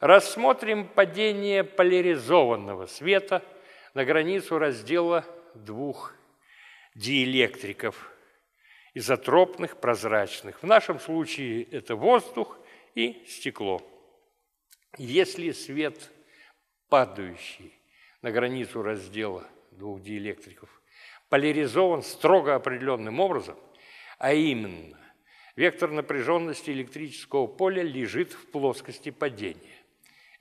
Рассмотрим падение поляризованного света на границу раздела двух диэлектриков изотропных прозрачных. В нашем случае это воздух и стекло. Если свет, падающий на границу раздела двух диэлектриков, поляризован строго определенным образом, а именно вектор напряженности электрического поля лежит в плоскости падения.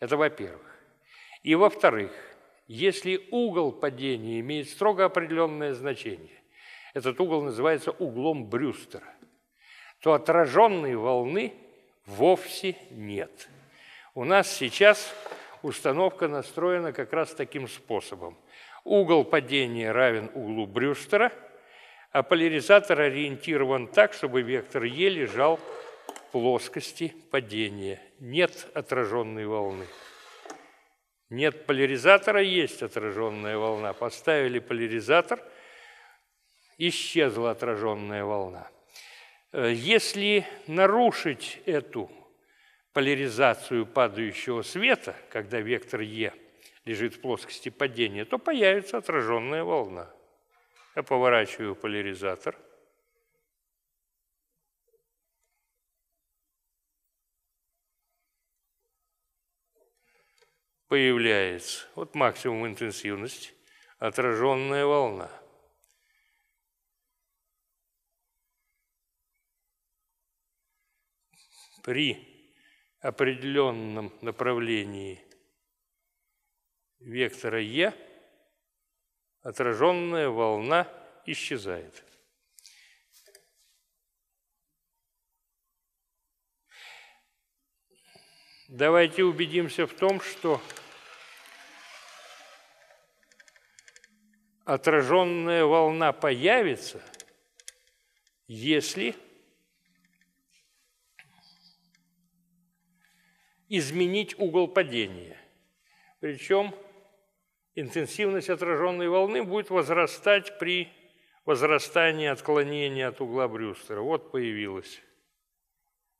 Это во-первых. И во-вторых, если угол падения имеет строго определенное значение, этот угол называется углом Брюстера, то отраженной волны вовсе нет. У нас сейчас установка настроена как раз таким способом – Угол падения равен углу Брюстера, а поляризатор ориентирован так, чтобы вектор Е лежал в плоскости падения. Нет отраженной волны. Нет поляризатора, есть отраженная волна. Поставили поляризатор, исчезла отраженная волна. Э, если нарушить эту поляризацию падающего света, когда вектор Е лежит в плоскости падения, то появится отраженная волна. Я поворачиваю поляризатор. Появляется, вот максимум интенсивности, отраженная волна. При определенном направлении – вектора Е отраженная волна исчезает. Давайте убедимся в том, что отраженная волна появится, если изменить угол падения. Причем – интенсивность отраженной волны будет возрастать при возрастании отклонения от угла Брюстера. Вот появилась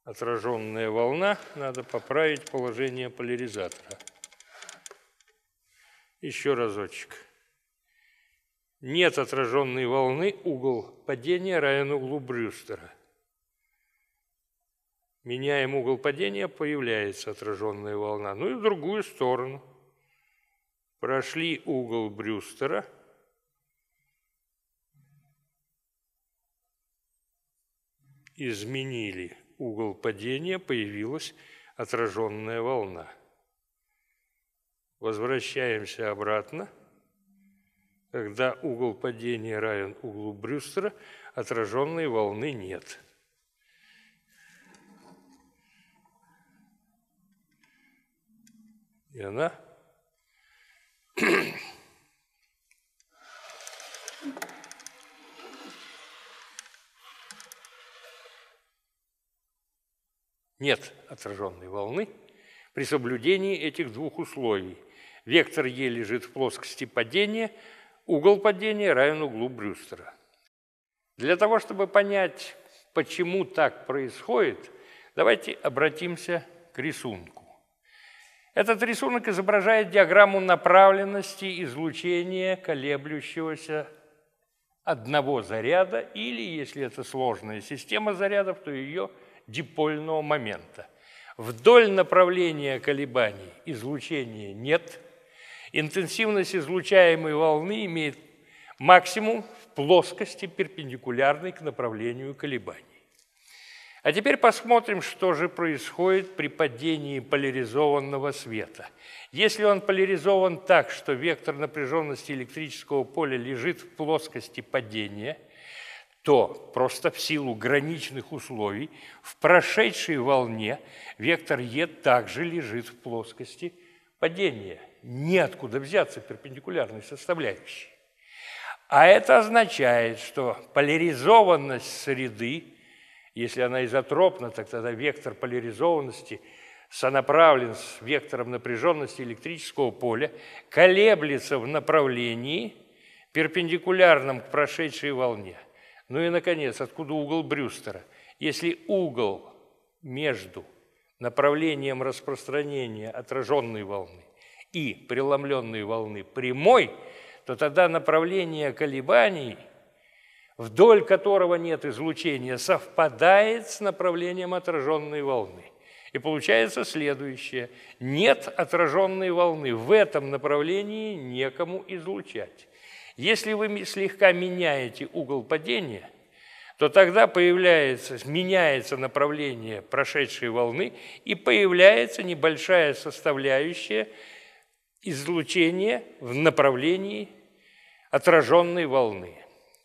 отраженная волна. Надо поправить положение поляризатора. Еще разочек. Нет отраженной волны, угол падения равен углу Брюстера. Меняем угол падения, появляется отраженная волна. Ну и в другую сторону – прошли угол Брюстера – изменили угол падения, появилась отраженная волна. Возвращаемся обратно. Когда угол падения равен углу Брюстера, отраженной волны нет. И она нет отраженной волны при соблюдении этих двух условий. Вектор Е лежит в плоскости падения, угол падения равен углу Брюстера. Для того, чтобы понять, почему так происходит, давайте обратимся к рисунку. Этот рисунок изображает диаграмму направленности излучения колеблющегося одного заряда или, если это сложная система зарядов, то ее – дипольного момента. Вдоль направления колебаний излучения нет. Интенсивность излучаемой волны имеет максимум в плоскости, перпендикулярной к направлению колебаний. А теперь посмотрим, что же происходит при падении поляризованного света. Если он поляризован так, что вектор напряженности электрического поля лежит в плоскости падения – то просто в силу граничных условий в прошедшей волне вектор Е также лежит в плоскости падения. Неоткуда взяться перпендикулярной составляющей. А это означает, что поляризованность среды, если она изотропна, так тогда вектор поляризованности сонаправлен с вектором напряженности электрического поля, колеблется в направлении, перпендикулярном к прошедшей волне – ну и, наконец, откуда угол Брюстера? Если угол между направлением распространения отраженной волны и преломленной волны прямой, то тогда направление колебаний, вдоль которого нет излучения, совпадает с направлением отраженной волны. И получается следующее. Нет отраженной волны. В этом направлении некому излучать. Если вы слегка меняете угол падения, то тогда появляется, меняется направление прошедшей волны и появляется небольшая составляющая излучения в направлении отраженной волны.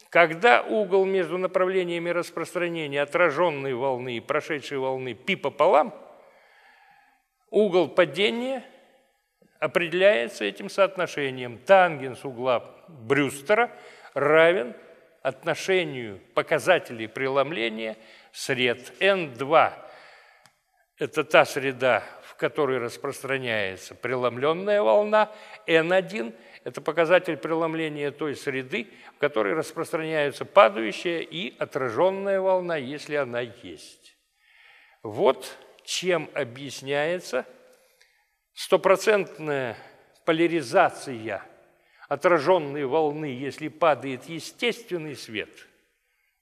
Когда угол между направлениями распространения отраженной волны и прошедшей волны пи пополам, угол падения – определяется этим соотношением. Тангенс угла Брюстера равен отношению показателей преломления сред. N2 – это та среда, в которой распространяется преломленная волна. N1 – это показатель преломления той среды, в которой распространяются падающая и отраженная волна, если она есть. Вот чем объясняется – стопроцентная поляризация отраженной волны, если падает естественный свет,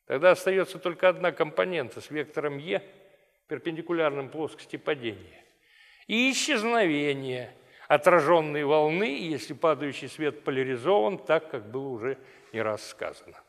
тогда остается только одна компонента с вектором Е, перпендикулярным плоскости падения, и исчезновение отраженной волны, если падающий свет поляризован, так, как было уже не раз сказано.